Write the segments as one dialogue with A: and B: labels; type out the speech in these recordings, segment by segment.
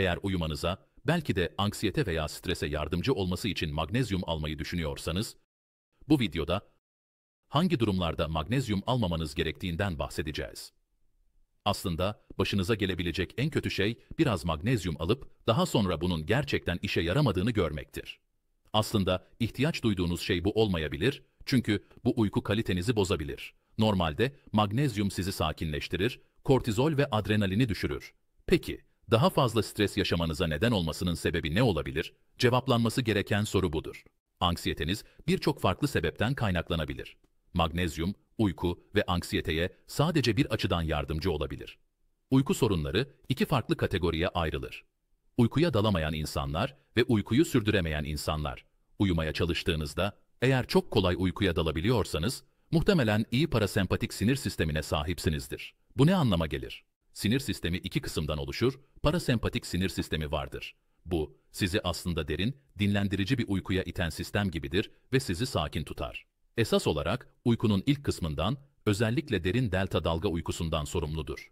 A: Eğer uyumanıza, belki de anksiyete veya strese yardımcı olması için magnezyum almayı düşünüyorsanız, bu videoda hangi durumlarda magnezyum almamanız gerektiğinden bahsedeceğiz. Aslında başınıza gelebilecek en kötü şey biraz magnezyum alıp daha sonra bunun gerçekten işe yaramadığını görmektir. Aslında ihtiyaç duyduğunuz şey bu olmayabilir çünkü bu uyku kalitenizi bozabilir. Normalde magnezyum sizi sakinleştirir, kortizol ve adrenalini düşürür. Peki, daha fazla stres yaşamanıza neden olmasının sebebi ne olabilir? Cevaplanması gereken soru budur. Anksiyeteniz birçok farklı sebepten kaynaklanabilir. Magnezyum, uyku ve anksiyeteye sadece bir açıdan yardımcı olabilir. Uyku sorunları iki farklı kategoriye ayrılır. Uykuya dalamayan insanlar ve uykuyu sürdüremeyen insanlar. Uyumaya çalıştığınızda eğer çok kolay uykuya dalabiliyorsanız muhtemelen iyi parasempatik sinir sistemine sahipsinizdir. Bu ne anlama gelir? Sinir sistemi iki kısımdan oluşur, parasempatik sinir sistemi vardır. Bu, sizi aslında derin, dinlendirici bir uykuya iten sistem gibidir ve sizi sakin tutar. Esas olarak uykunun ilk kısmından, özellikle derin delta dalga uykusundan sorumludur.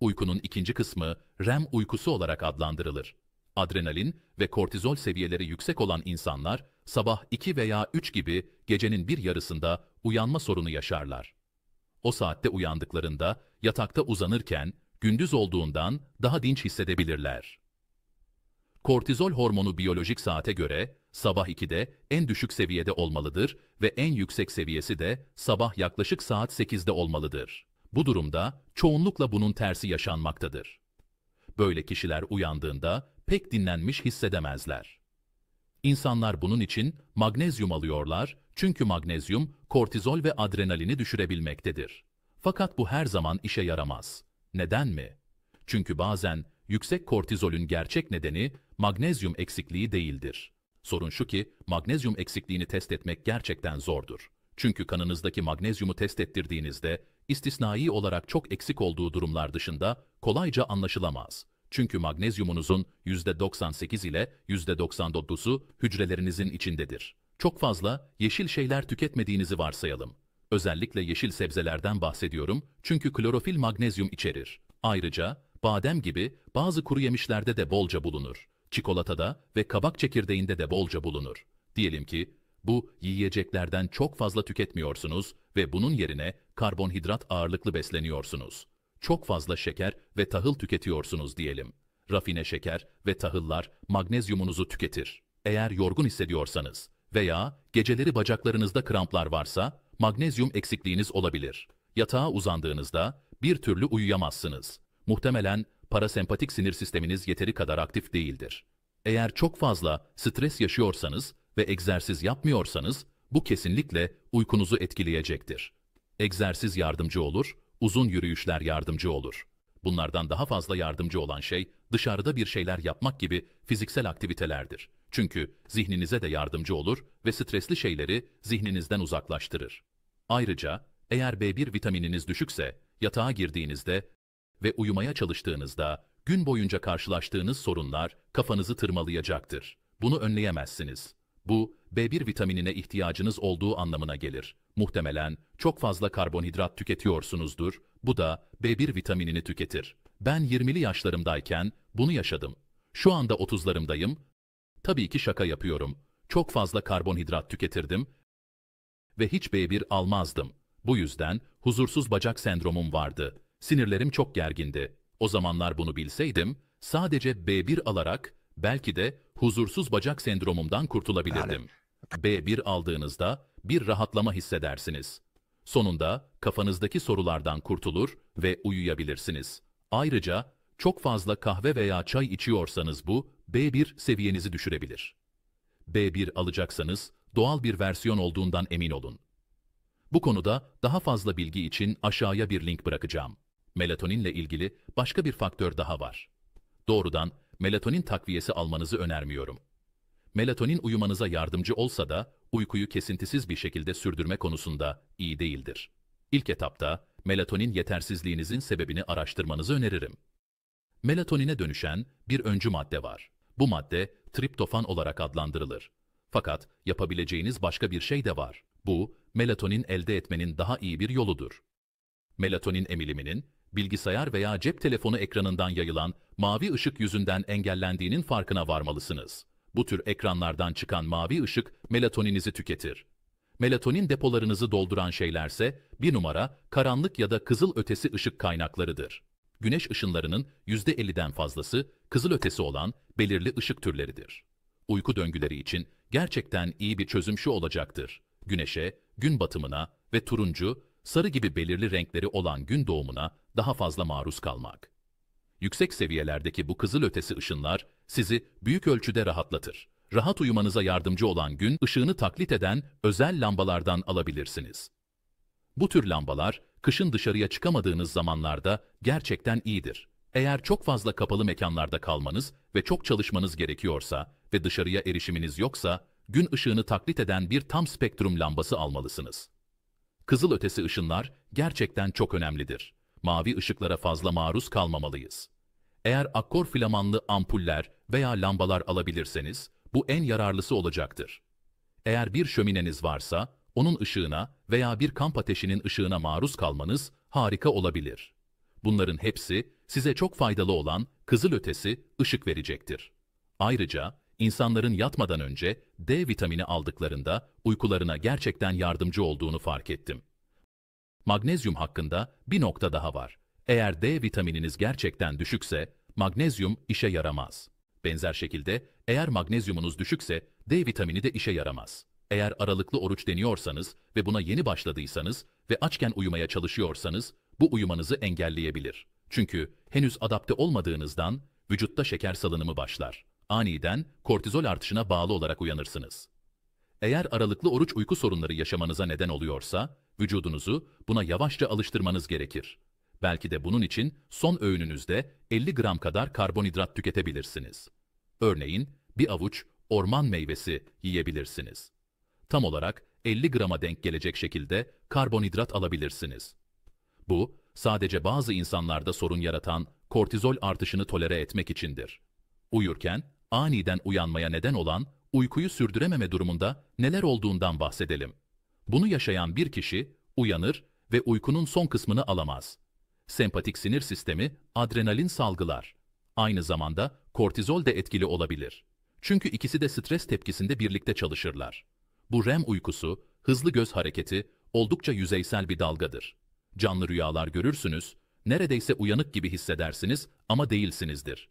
A: Uykunun ikinci kısmı REM uykusu olarak adlandırılır. Adrenalin ve kortizol seviyeleri yüksek olan insanlar sabah 2 veya 3 gibi gecenin bir yarısında uyanma sorunu yaşarlar. O saatte uyandıklarında yatakta uzanırken gündüz olduğundan daha dinç hissedebilirler. Kortizol hormonu biyolojik saate göre sabah 2'de en düşük seviyede olmalıdır ve en yüksek seviyesi de sabah yaklaşık saat 8'de olmalıdır. Bu durumda çoğunlukla bunun tersi yaşanmaktadır. Böyle kişiler uyandığında pek dinlenmiş hissedemezler. İnsanlar bunun için magnezyum alıyorlar çünkü magnezyum kortizol ve adrenalini düşürebilmektedir. Fakat bu her zaman işe yaramaz. Neden mi? Çünkü bazen yüksek kortizolün gerçek nedeni magnezyum eksikliği değildir. Sorun şu ki magnezyum eksikliğini test etmek gerçekten zordur. Çünkü kanınızdaki magnezyumu test ettirdiğinizde istisnai olarak çok eksik olduğu durumlar dışında kolayca anlaşılamaz. Çünkü magnezyumunuzun %98 ile %99'u hücrelerinizin içindedir. Çok fazla yeşil şeyler tüketmediğinizi varsayalım. Özellikle yeşil sebzelerden bahsediyorum çünkü klorofil magnezyum içerir. Ayrıca badem gibi bazı kuru yemişlerde de bolca bulunur. Çikolatada ve kabak çekirdeğinde de bolca bulunur. Diyelim ki bu yiyeceklerden çok fazla tüketmiyorsunuz ve bunun yerine karbonhidrat ağırlıklı besleniyorsunuz. Çok fazla şeker ve tahıl tüketiyorsunuz diyelim. Rafine şeker ve tahıllar magnezyumunuzu tüketir. Eğer yorgun hissediyorsanız veya geceleri bacaklarınızda kramplar varsa magnezyum eksikliğiniz olabilir. Yatağa uzandığınızda bir türlü uyuyamazsınız. Muhtemelen parasempatik sinir sisteminiz yeteri kadar aktif değildir. Eğer çok fazla stres yaşıyorsanız ve egzersiz yapmıyorsanız bu kesinlikle uykunuzu etkileyecektir. Egzersiz yardımcı olur, uzun yürüyüşler yardımcı olur. Bunlardan daha fazla yardımcı olan şey dışarıda bir şeyler yapmak gibi fiziksel aktivitelerdir. Çünkü zihninize de yardımcı olur ve stresli şeyleri zihninizden uzaklaştırır. Ayrıca eğer B1 vitamininiz düşükse yatağa girdiğinizde ve uyumaya çalıştığınızda gün boyunca karşılaştığınız sorunlar kafanızı tırmalayacaktır. Bunu önleyemezsiniz. Bu, B1 vitaminine ihtiyacınız olduğu anlamına gelir. Muhtemelen çok fazla karbonhidrat tüketiyorsunuzdur, bu da B1 vitaminini tüketir. Ben 20'li yaşlarımdayken bunu yaşadım. Şu anda 30'larımdayım Tabii ki şaka yapıyorum. Çok fazla karbonhidrat tüketirdim ve hiç B1 almazdım. Bu yüzden huzursuz bacak sendromum vardı. Sinirlerim çok gergindi. O zamanlar bunu bilseydim, sadece B1 alarak belki de huzursuz bacak sendromumdan kurtulabilirdim. B1 aldığınızda bir rahatlama hissedersiniz. Sonunda kafanızdaki sorulardan kurtulur ve uyuyabilirsiniz. Ayrıca çok fazla kahve veya çay içiyorsanız bu B1 seviyenizi düşürebilir. B1 alacaksanız doğal bir versiyon olduğundan emin olun. Bu konuda daha fazla bilgi için aşağıya bir link bırakacağım. Melatoninle ilgili başka bir faktör daha var. Doğrudan melatonin takviyesi almanızı önermiyorum. Melatonin uyumanıza yardımcı olsa da uykuyu kesintisiz bir şekilde sürdürme konusunda iyi değildir. İlk etapta melatonin yetersizliğinizin sebebini araştırmanızı öneririm. Melatonine dönüşen bir öncü madde var. Bu madde triptofan olarak adlandırılır. Fakat yapabileceğiniz başka bir şey de var. Bu, melatonin elde etmenin daha iyi bir yoludur. Melatonin emiliminin, bilgisayar veya cep telefonu ekranından yayılan mavi ışık yüzünden engellendiğinin farkına varmalısınız. Bu tür ekranlardan çıkan mavi ışık melatoninizi tüketir. Melatonin depolarınızı dolduran şeylerse bir numara karanlık ya da kızıl ötesi ışık kaynaklarıdır güneş ışınlarının %50'den fazlası kızılötesi olan belirli ışık türleridir. Uyku döngüleri için gerçekten iyi bir çözüm şu olacaktır. Güneşe, gün batımına ve turuncu, sarı gibi belirli renkleri olan gün doğumuna daha fazla maruz kalmak. Yüksek seviyelerdeki bu kızılötesi ışınlar sizi büyük ölçüde rahatlatır. Rahat uyumanıza yardımcı olan gün ışığını taklit eden özel lambalardan alabilirsiniz. Bu tür lambalar kışın dışarıya çıkamadığınız zamanlarda gerçekten iyidir. Eğer çok fazla kapalı mekanlarda kalmanız ve çok çalışmanız gerekiyorsa ve dışarıya erişiminiz yoksa, gün ışığını taklit eden bir tam spektrum lambası almalısınız. Kızıl ötesi ışınlar gerçekten çok önemlidir. Mavi ışıklara fazla maruz kalmamalıyız. Eğer akkor flamanlı ampuller veya lambalar alabilirseniz, bu en yararlısı olacaktır. Eğer bir şömineniz varsa, onun ışığına veya bir kamp ateşinin ışığına maruz kalmanız harika olabilir. Bunların hepsi size çok faydalı olan kızılötesi ışık verecektir. Ayrıca insanların yatmadan önce D vitamini aldıklarında uykularına gerçekten yardımcı olduğunu fark ettim. Magnezyum hakkında bir nokta daha var. Eğer D vitamininiz gerçekten düşükse magnezyum işe yaramaz. Benzer şekilde eğer magnezyumunuz düşükse D vitamini de işe yaramaz. Eğer aralıklı oruç deniyorsanız ve buna yeni başladıysanız ve açken uyumaya çalışıyorsanız bu uyumanızı engelleyebilir. Çünkü henüz adapte olmadığınızdan vücutta şeker salınımı başlar. Aniden kortizol artışına bağlı olarak uyanırsınız. Eğer aralıklı oruç uyku sorunları yaşamanıza neden oluyorsa, vücudunuzu buna yavaşça alıştırmanız gerekir. Belki de bunun için son öğününüzde 50 gram kadar karbonhidrat tüketebilirsiniz. Örneğin bir avuç orman meyvesi yiyebilirsiniz tam olarak 50 grama denk gelecek şekilde karbonhidrat alabilirsiniz. Bu, sadece bazı insanlarda sorun yaratan kortizol artışını tolere etmek içindir. Uyurken, aniden uyanmaya neden olan uykuyu sürdürememe durumunda neler olduğundan bahsedelim. Bunu yaşayan bir kişi uyanır ve uykunun son kısmını alamaz. Sempatik sinir sistemi adrenalin salgılar. Aynı zamanda kortizol de etkili olabilir. Çünkü ikisi de stres tepkisinde birlikte çalışırlar. Bu REM uykusu, hızlı göz hareketi, oldukça yüzeysel bir dalgadır. Canlı rüyalar görürsünüz, neredeyse uyanık gibi hissedersiniz ama değilsinizdir.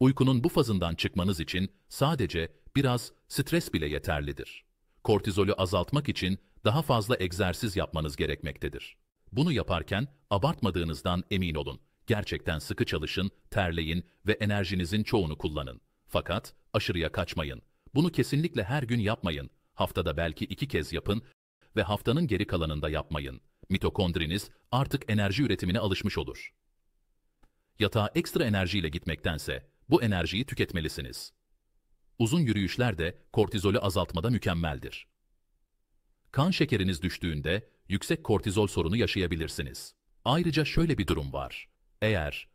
A: Uykunun bu fazından çıkmanız için sadece biraz stres bile yeterlidir. Kortizolü azaltmak için daha fazla egzersiz yapmanız gerekmektedir. Bunu yaparken abartmadığınızdan emin olun. Gerçekten sıkı çalışın, terleyin ve enerjinizin çoğunu kullanın. Fakat aşırıya kaçmayın. Bunu kesinlikle her gün yapmayın. Haftada belki iki kez yapın ve haftanın geri kalanında yapmayın. Mitokondriniz artık enerji üretimine alışmış olur. Yatağa ekstra enerjiyle gitmektense bu enerjiyi tüketmelisiniz. Uzun yürüyüşler de kortizolü azaltmada mükemmeldir. Kan şekeriniz düştüğünde yüksek kortizol sorunu yaşayabilirsiniz. Ayrıca şöyle bir durum var. Eğer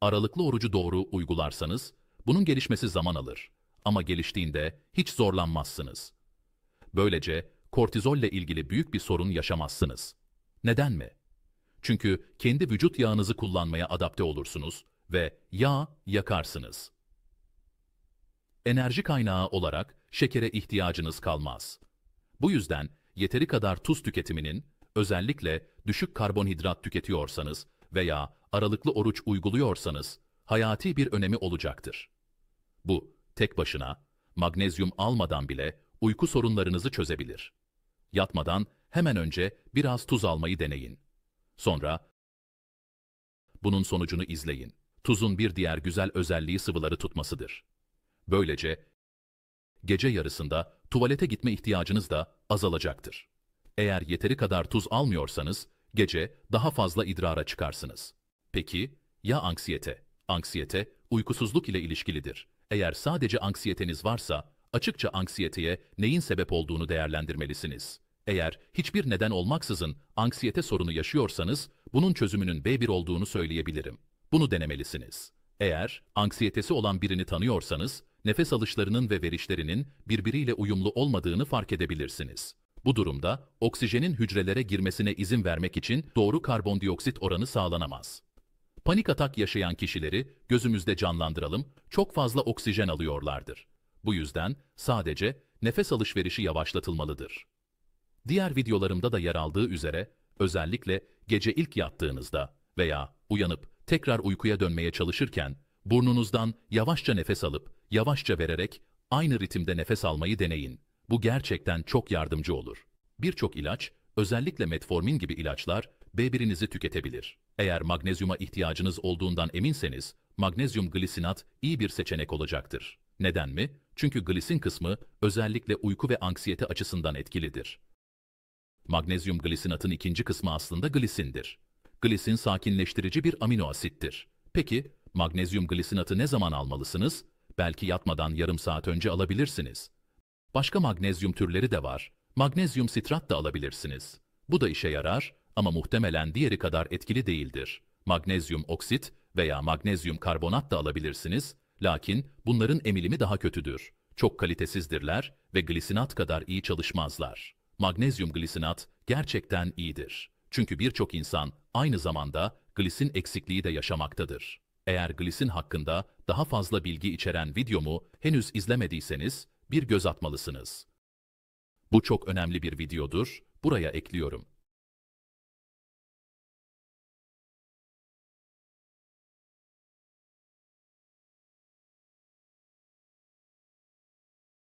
A: aralıklı orucu doğru uygularsanız bunun gelişmesi zaman alır ama geliştiğinde hiç zorlanmazsınız. Böylece kortizolle ilgili büyük bir sorun yaşamazsınız. Neden mi? Çünkü kendi vücut yağınızı kullanmaya adapte olursunuz ve yağ yakarsınız. Enerji kaynağı olarak şekere ihtiyacınız kalmaz. Bu yüzden yeteri kadar tuz tüketiminin, özellikle düşük karbonhidrat tüketiyorsanız veya aralıklı oruç uyguluyorsanız hayati bir önemi olacaktır. Bu, tek başına, magnezyum almadan bile uyku sorunlarınızı çözebilir. Yatmadan hemen önce biraz tuz almayı deneyin. Sonra bunun sonucunu izleyin. Tuzun bir diğer güzel özelliği sıvıları tutmasıdır. Böylece gece yarısında tuvalete gitme ihtiyacınız da azalacaktır. Eğer yeteri kadar tuz almıyorsanız gece daha fazla idrara çıkarsınız. Peki ya anksiyete? Anksiyete uykusuzluk ile ilişkilidir. Eğer sadece anksiyeteniz varsa, açıkça anksiyeteye neyin sebep olduğunu değerlendirmelisiniz. Eğer hiçbir neden olmaksızın anksiyete sorunu yaşıyorsanız, bunun çözümünün B1 olduğunu söyleyebilirim. Bunu denemelisiniz. Eğer anksiyetesi olan birini tanıyorsanız, nefes alışlarının ve verişlerinin birbiriyle uyumlu olmadığını fark edebilirsiniz. Bu durumda oksijenin hücrelere girmesine izin vermek için doğru karbondioksit oranı sağlanamaz. Panik atak yaşayan kişileri gözümüzde canlandıralım, çok fazla oksijen alıyorlardır. Bu yüzden sadece nefes alışverişi yavaşlatılmalıdır. Diğer videolarımda da yer aldığı üzere, özellikle gece ilk yattığınızda veya uyanıp tekrar uykuya dönmeye çalışırken, burnunuzdan yavaşça nefes alıp, yavaşça vererek aynı ritimde nefes almayı deneyin. Bu gerçekten çok yardımcı olur. Birçok ilaç, özellikle metformin gibi ilaçlar, B1'inizi tüketebilir. Eğer magnezyuma ihtiyacınız olduğundan eminseniz, magnezyum glisinat iyi bir seçenek olacaktır. Neden mi? Çünkü glisin kısmı özellikle uyku ve anksiyete açısından etkilidir. Magnezyum glisinatın ikinci kısmı aslında glisindir. Glisin sakinleştirici bir amino asittir. Peki, magnezyum glisinatı ne zaman almalısınız? Belki yatmadan yarım saat önce alabilirsiniz. Başka magnezyum türleri de var. Magnezyum sitrat da alabilirsiniz. Bu da işe yarar ama muhtemelen diğeri kadar etkili değildir. Magnezyum oksit veya magnezyum karbonat da alabilirsiniz, lakin bunların emilimi daha kötüdür. Çok kalitesizdirler ve glisinat kadar iyi çalışmazlar. Magnezyum glisinat gerçekten iyidir. Çünkü birçok insan aynı zamanda glisin eksikliği de yaşamaktadır. Eğer glisin hakkında daha fazla bilgi içeren videomu henüz izlemediyseniz bir göz atmalısınız. Bu çok önemli bir videodur, buraya ekliyorum.